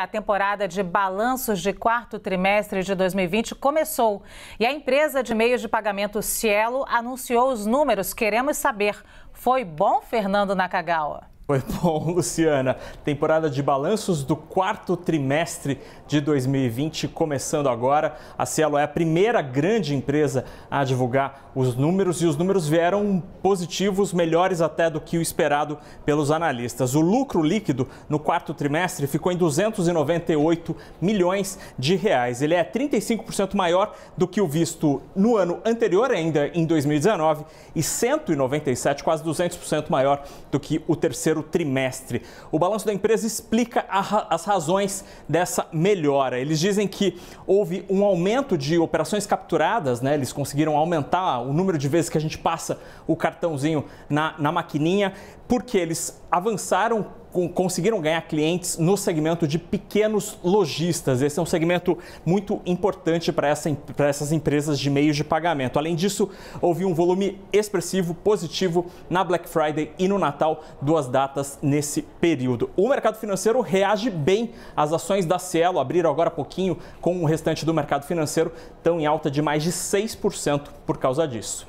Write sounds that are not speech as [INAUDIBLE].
A temporada de balanços de quarto trimestre de 2020 começou e a empresa de meios de pagamento Cielo anunciou os números. Queremos saber, foi bom Fernando Nakagawa? Foi [LAUGHS] bom, Luciana. Temporada de balanços do quarto trimestre de 2020 começando agora. A Cielo é a primeira grande empresa a divulgar os números e os números vieram positivos, melhores até do que o esperado pelos analistas. O lucro líquido no quarto trimestre ficou em 298 milhões de reais. Ele é 35% maior do que o visto no ano anterior, ainda em 2019, e 197, quase 200% maior do que o terceiro primeiro trimestre. O balanço da empresa explica a, as razões dessa melhora. Eles dizem que houve um aumento de operações capturadas, né? eles conseguiram aumentar o número de vezes que a gente passa o cartãozinho na, na maquininha porque eles avançaram, conseguiram ganhar clientes no segmento de pequenos lojistas. Esse é um segmento muito importante para essa, essas empresas de meios de pagamento. Além disso, houve um volume expressivo positivo na Black Friday e no Natal, duas datas nesse período. O mercado financeiro reage bem. As ações da Cielo abriram agora pouquinho com o restante do mercado financeiro, estão em alta de mais de 6% por causa disso.